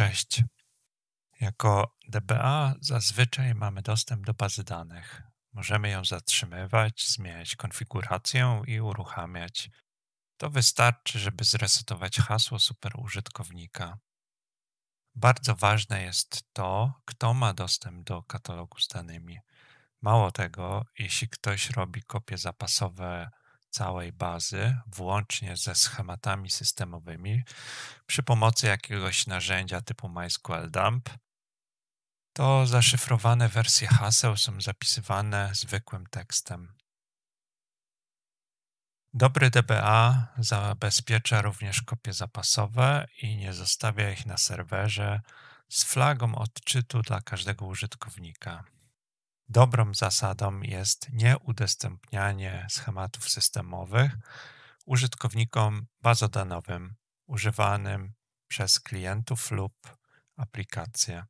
Cześć. Jako DBA zazwyczaj mamy dostęp do bazy danych. Możemy ją zatrzymywać, zmieniać konfigurację i uruchamiać. To wystarczy, żeby zresetować hasło superużytkownika. Bardzo ważne jest to, kto ma dostęp do katalogu z danymi. Mało tego, jeśli ktoś robi kopie zapasowe całej bazy, włącznie ze schematami systemowymi, przy pomocy jakiegoś narzędzia typu MySQL Dump, to zaszyfrowane wersje haseł są zapisywane zwykłym tekstem. Dobry DBA zabezpiecza również kopie zapasowe i nie zostawia ich na serwerze z flagą odczytu dla każdego użytkownika dobrą zasadą jest nieudostępnianie schematów systemowych użytkownikom bazodanowym używanym przez klientów lub aplikacje.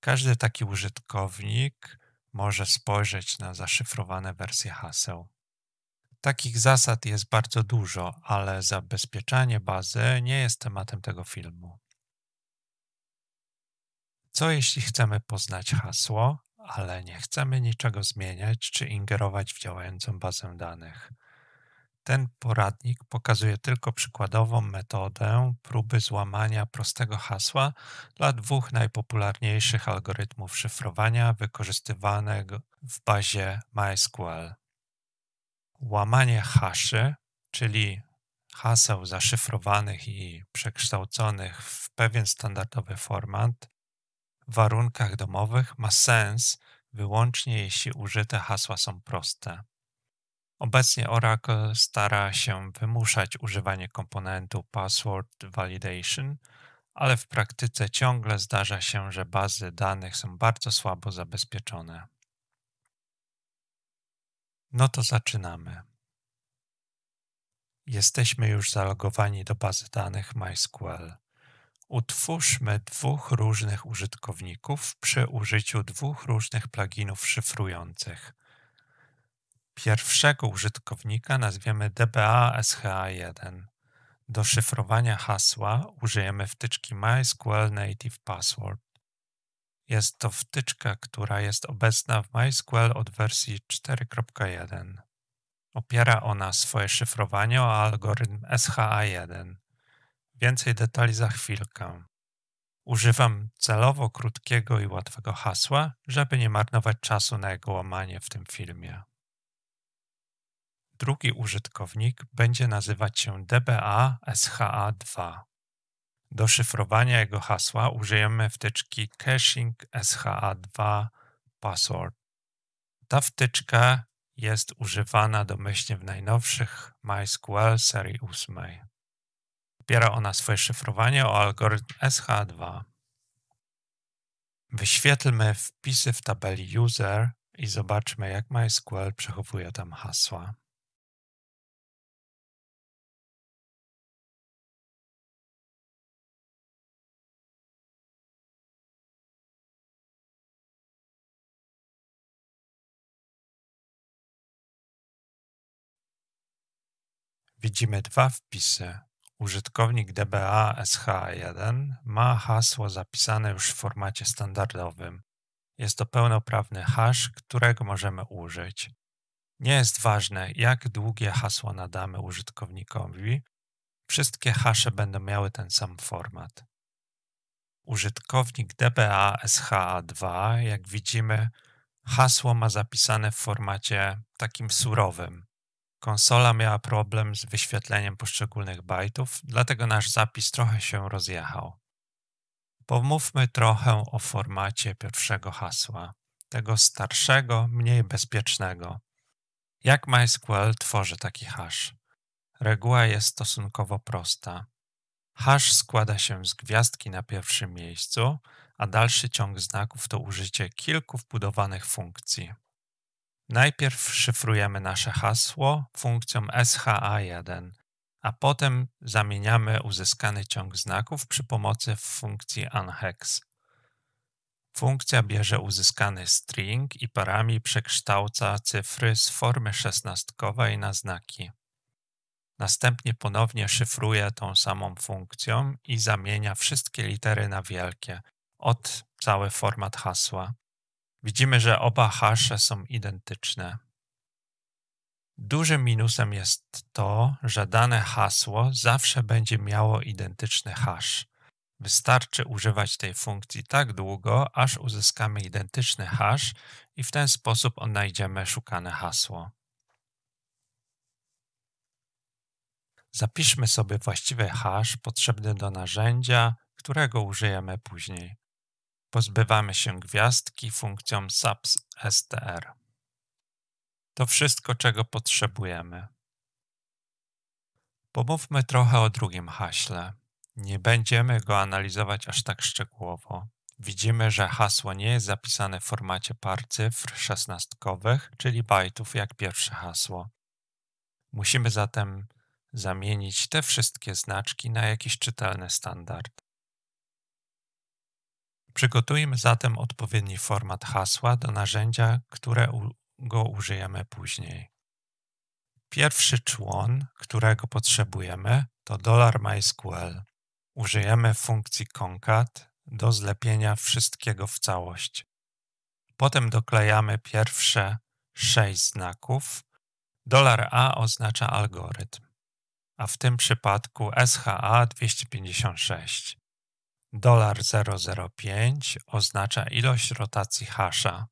Każdy taki użytkownik może spojrzeć na zaszyfrowane wersje haseł. Takich zasad jest bardzo dużo, ale zabezpieczanie bazy nie jest tematem tego filmu. Co jeśli chcemy poznać hasło, ale nie chcemy niczego zmieniać czy ingerować w działającą bazę danych. Ten poradnik pokazuje tylko przykładową metodę próby złamania prostego hasła dla dwóch najpopularniejszych algorytmów szyfrowania wykorzystywanego w bazie MySQL. Łamanie haszy, czyli haseł zaszyfrowanych i przekształconych w pewien standardowy format, warunkach domowych ma sens wyłącznie jeśli użyte hasła są proste. Obecnie Oracle stara się wymuszać używanie komponentu Password Validation, ale w praktyce ciągle zdarza się, że bazy danych są bardzo słabo zabezpieczone. No to zaczynamy. Jesteśmy już zalogowani do bazy danych MySQL. Utwórzmy dwóch różnych użytkowników przy użyciu dwóch różnych pluginów szyfrujących. Pierwszego użytkownika nazwiemy DBA SHA1. Do szyfrowania hasła użyjemy wtyczki MySQL Native Password. Jest to wtyczka, która jest obecna w MySQL od wersji 4.1. Opiera ona swoje szyfrowanie o algorytm SHA1. Więcej detali za chwilkę. Używam celowo krótkiego i łatwego hasła, żeby nie marnować czasu na jego łamanie w tym filmie. Drugi użytkownik będzie nazywać się DBA SHA2. Do szyfrowania jego hasła użyjemy wtyczki caching SHA2 password. Ta wtyczka jest używana domyślnie w najnowszych MySQL serii 8. Opiera ona swoje szyfrowanie o algorytm SH2. Wyświetlmy wpisy w tabeli user i zobaczmy, jak MySQL przechowuje tam hasła. Widzimy dwa wpisy Użytkownik DBA SH1 ma hasło zapisane już w formacie standardowym. Jest to pełnoprawny hash, którego możemy użyć. Nie jest ważne, jak długie hasło nadamy użytkownikowi, wszystkie hasze będą miały ten sam format. Użytkownik DBA SHA2, jak widzimy, hasło ma zapisane w formacie takim surowym. Konsola miała problem z wyświetleniem poszczególnych bajtów, dlatego nasz zapis trochę się rozjechał. Pomówmy trochę o formacie pierwszego hasła, tego starszego, mniej bezpiecznego. Jak MySQL tworzy taki hash? Reguła jest stosunkowo prosta. Hash składa się z gwiazdki na pierwszym miejscu, a dalszy ciąg znaków to użycie kilku wbudowanych funkcji. Najpierw szyfrujemy nasze hasło funkcją SHA1, a potem zamieniamy uzyskany ciąg znaków przy pomocy funkcji unhex. Funkcja bierze uzyskany string i parami przekształca cyfry z formy szesnastkowej na znaki. Następnie ponownie szyfruje tą samą funkcją i zamienia wszystkie litery na wielkie, od cały format hasła. Widzimy, że oba hasze są identyczne. Dużym minusem jest to, że dane hasło zawsze będzie miało identyczny hash. Wystarczy używać tej funkcji tak długo, aż uzyskamy identyczny hash i w ten sposób odnajdziemy szukane hasło. Zapiszmy sobie właściwy hash potrzebny do narzędzia, którego użyjemy później. Pozbywamy się gwiazdki funkcją subs str. To wszystko, czego potrzebujemy. Pomówmy trochę o drugim haśle. Nie będziemy go analizować aż tak szczegółowo. Widzimy, że hasło nie jest zapisane w formacie par cyfr szesnastkowych, czyli bajtów, jak pierwsze hasło. Musimy zatem zamienić te wszystkie znaczki na jakiś czytelny standard. Przygotujmy zatem odpowiedni format hasła do narzędzia, którego użyjemy później. Pierwszy człon, którego potrzebujemy, to $MySQL. Użyjemy funkcji concat do zlepienia wszystkiego w całość. Potem doklejamy pierwsze sześć znaków. $A oznacza algorytm, a w tym przypadku SHA 256. Dolar 005 oznacza ilość rotacji hasza.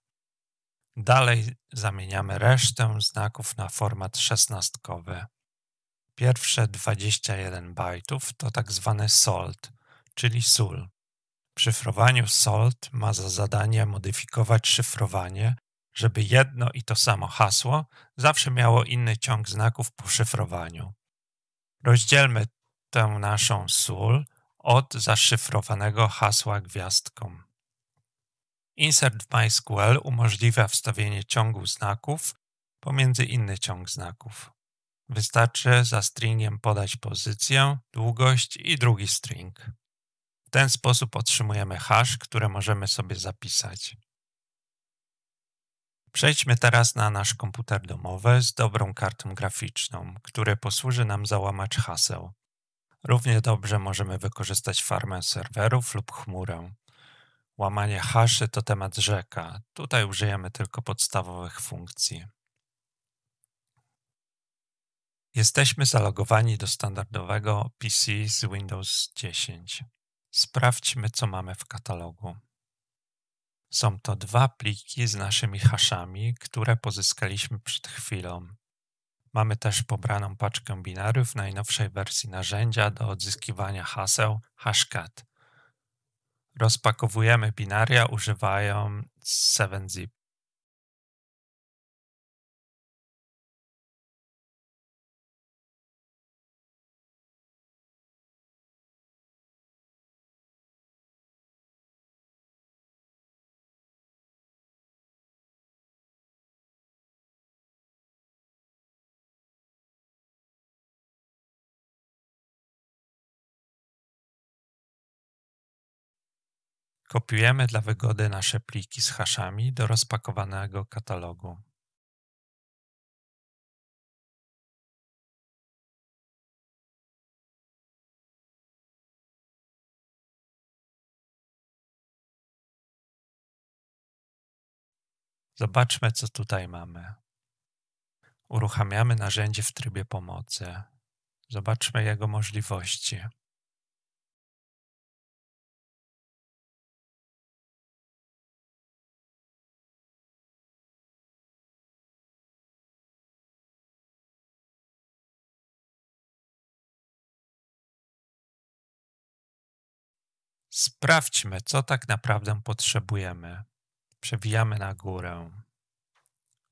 Dalej zamieniamy resztę znaków na format szesnastkowy. Pierwsze 21 bajtów to tak zwany SOLT, czyli SUL. W szyfrowaniu SOLT ma za zadanie modyfikować szyfrowanie, żeby jedno i to samo hasło zawsze miało inny ciąg znaków po szyfrowaniu. Rozdzielmy tę naszą SUL od zaszyfrowanego hasła gwiazdką. Insert w MySQL umożliwia wstawienie ciągu znaków pomiędzy inny ciąg znaków. Wystarczy za stringiem podać pozycję, długość i drugi string. W ten sposób otrzymujemy hash, który możemy sobie zapisać. Przejdźmy teraz na nasz komputer domowy z dobrą kartą graficzną, który posłuży nam załamać haseł. Równie dobrze możemy wykorzystać farmę serwerów lub chmurę. Łamanie haszy to temat rzeka. Tutaj użyjemy tylko podstawowych funkcji. Jesteśmy zalogowani do standardowego PC z Windows 10. Sprawdźmy, co mamy w katalogu. Są to dwa pliki z naszymi haszami, które pozyskaliśmy przed chwilą. Mamy też pobraną paczkę binariów najnowszej wersji narzędzia do odzyskiwania haseł Hashcat. Rozpakowujemy binaria używając 7zip. Kopiujemy dla wygody nasze pliki z haszami do rozpakowanego katalogu. Zobaczmy, co tutaj mamy. Uruchamiamy narzędzie w trybie pomocy. Zobaczmy jego możliwości. Sprawdźmy, co tak naprawdę potrzebujemy. Przewijamy na górę.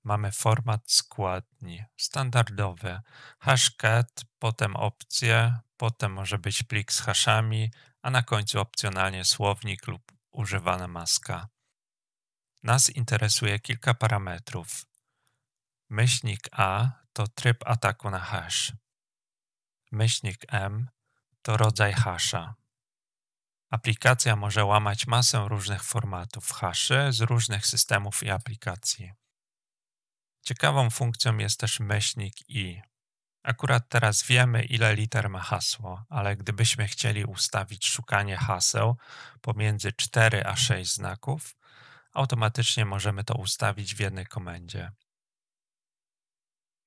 Mamy format składni, standardowy, hashcat, potem opcje, potem może być plik z haszami, a na końcu opcjonalnie słownik lub używana maska. Nas interesuje kilka parametrów. Myślnik A to tryb ataku na hash. Myślnik M to rodzaj hasza. Aplikacja może łamać masę różnych formatów haszy z różnych systemów i aplikacji. Ciekawą funkcją jest też myślnik i. Akurat teraz wiemy, ile liter ma hasło, ale gdybyśmy chcieli ustawić szukanie haseł pomiędzy 4 a 6 znaków, automatycznie możemy to ustawić w jednej komendzie.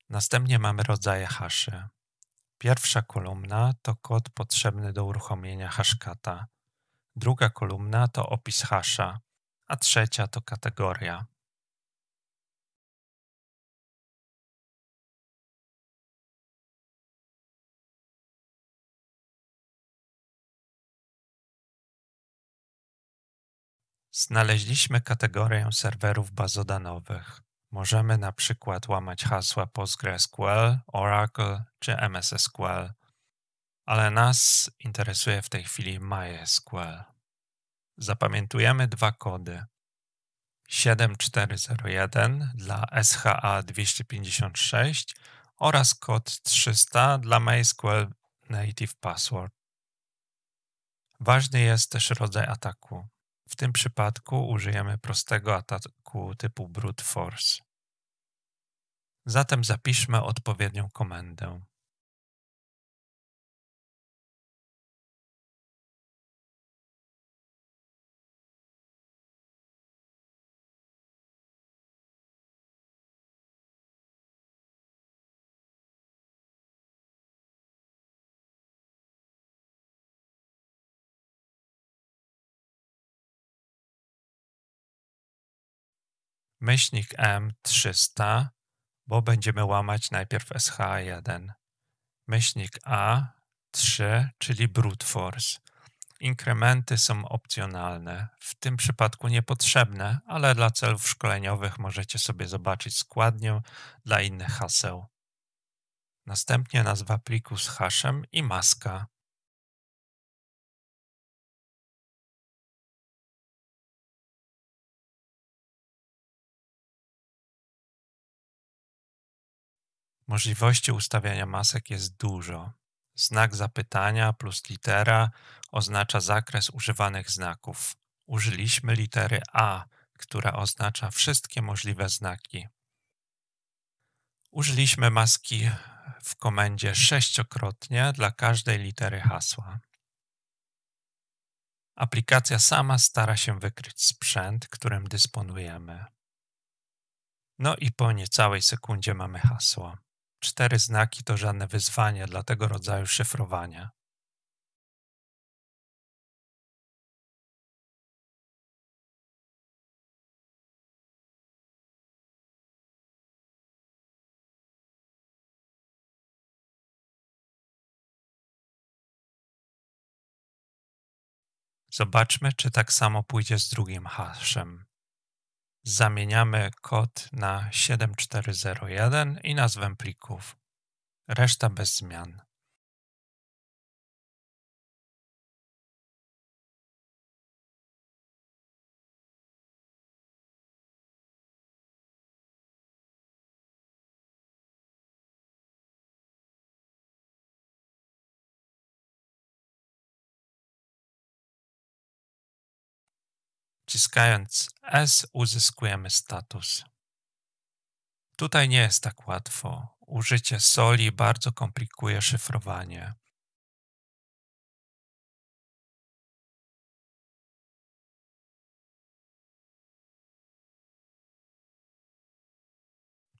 Następnie mamy rodzaje haszy. Pierwsza kolumna to kod potrzebny do uruchomienia haszkata druga kolumna to opis hasza, a trzecia to kategoria. Znaleźliśmy kategorię serwerów bazodanowych. Możemy na przykład łamać hasła PostgreSQL, Oracle czy MSSQL, ale nas interesuje w tej chwili MySQL. Zapamiętujemy dwa kody. 7401 dla SHA 256 oraz kod 300 dla MySQL Native Password. Ważny jest też rodzaj ataku. W tym przypadku użyjemy prostego ataku typu brute force. Zatem zapiszmy odpowiednią komendę. myślnik M300, bo będziemy łamać najpierw SH1, myślnik A3, czyli brute force. Inkrementy są opcjonalne, w tym przypadku niepotrzebne, ale dla celów szkoleniowych możecie sobie zobaczyć składnię dla innych haseł. Następnie nazwa pliku z haszem i maska. Możliwości ustawiania masek jest dużo. Znak zapytania plus litera oznacza zakres używanych znaków. Użyliśmy litery A, która oznacza wszystkie możliwe znaki. Użyliśmy maski w komendzie sześciokrotnie dla każdej litery hasła. Aplikacja sama stara się wykryć sprzęt, którym dysponujemy. No i po niecałej sekundzie mamy hasło. Cztery znaki to żadne wyzwanie dla tego rodzaju szyfrowania. Zobaczmy, czy tak samo pójdzie z drugim haszem. Zamieniamy kod na 7401 i nazwę plików. Reszta bez zmian. Wciskając S uzyskujemy status. Tutaj nie jest tak łatwo. Użycie soli bardzo komplikuje szyfrowanie.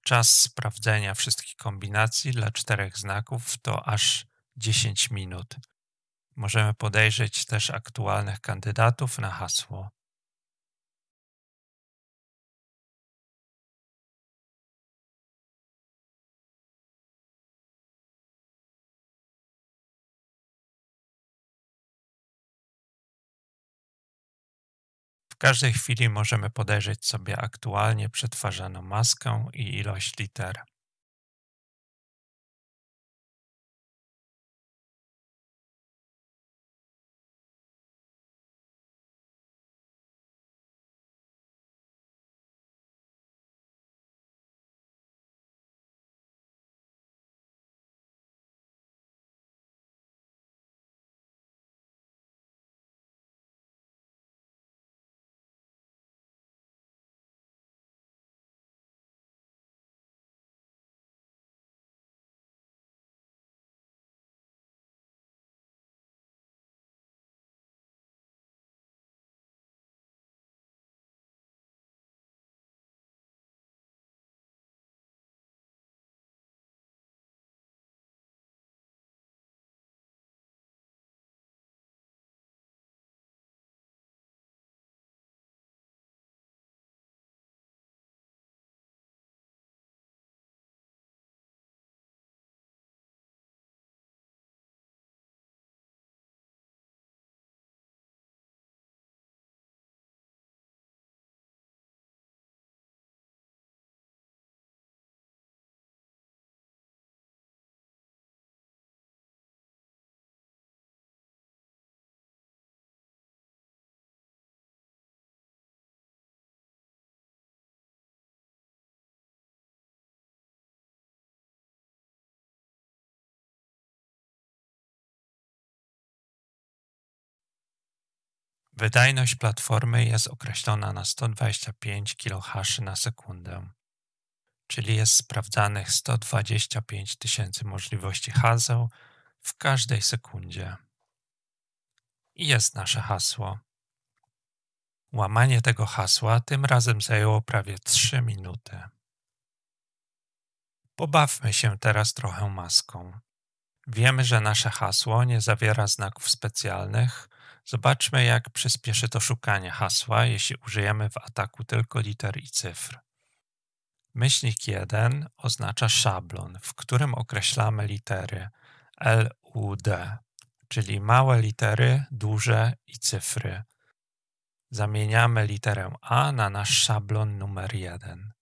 Czas sprawdzenia wszystkich kombinacji dla czterech znaków to aż 10 minut. Możemy podejrzeć też aktualnych kandydatów na hasło. każdej chwili możemy podejrzeć sobie aktualnie przetwarzaną maskę i ilość liter. Wydajność platformy jest określona na 125 kHz na sekundę, czyli jest sprawdzanych 125 tysięcy możliwości haseł w każdej sekundzie. I jest nasze hasło. Łamanie tego hasła tym razem zajęło prawie 3 minuty. Pobawmy się teraz trochę maską. Wiemy, że nasze hasło nie zawiera znaków specjalnych – Zobaczmy, jak przyspieszy to szukanie hasła, jeśli użyjemy w ataku tylko liter i cyfr. Myślnik 1 oznacza szablon, w którym określamy litery LUD, czyli małe litery, duże i cyfry. Zamieniamy literę A na nasz szablon numer 1.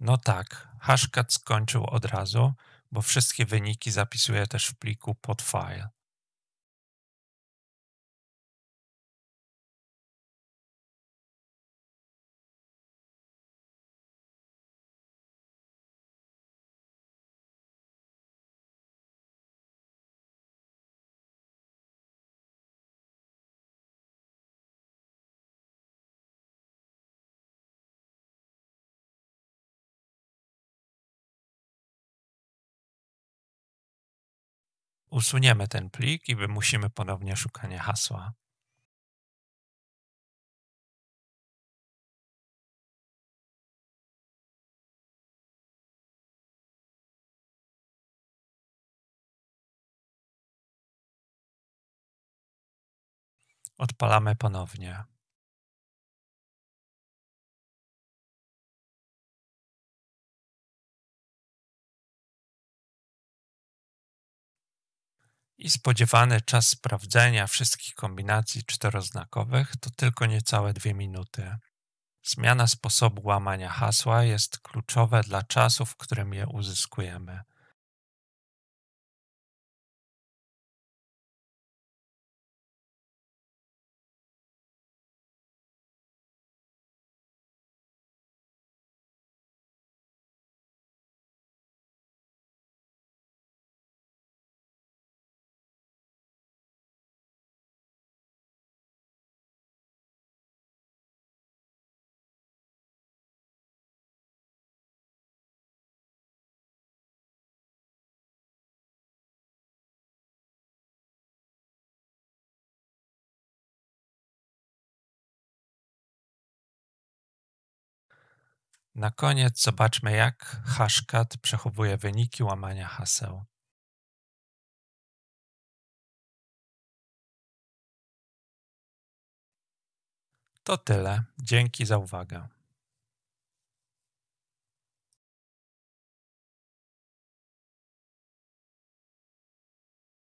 No tak, hashcat skończył od razu, bo wszystkie wyniki zapisuję też w pliku pod file. usuniemy ten plik i wymusimy ponownie szukanie hasła. Odpalamy ponownie. i spodziewany czas sprawdzenia wszystkich kombinacji czteroznakowych to tylko niecałe dwie minuty. Zmiana sposobu łamania hasła jest kluczowe dla czasu, w którym je uzyskujemy. Na koniec zobaczmy, jak hashcat przechowuje wyniki łamania haseł. To tyle. Dzięki za uwagę.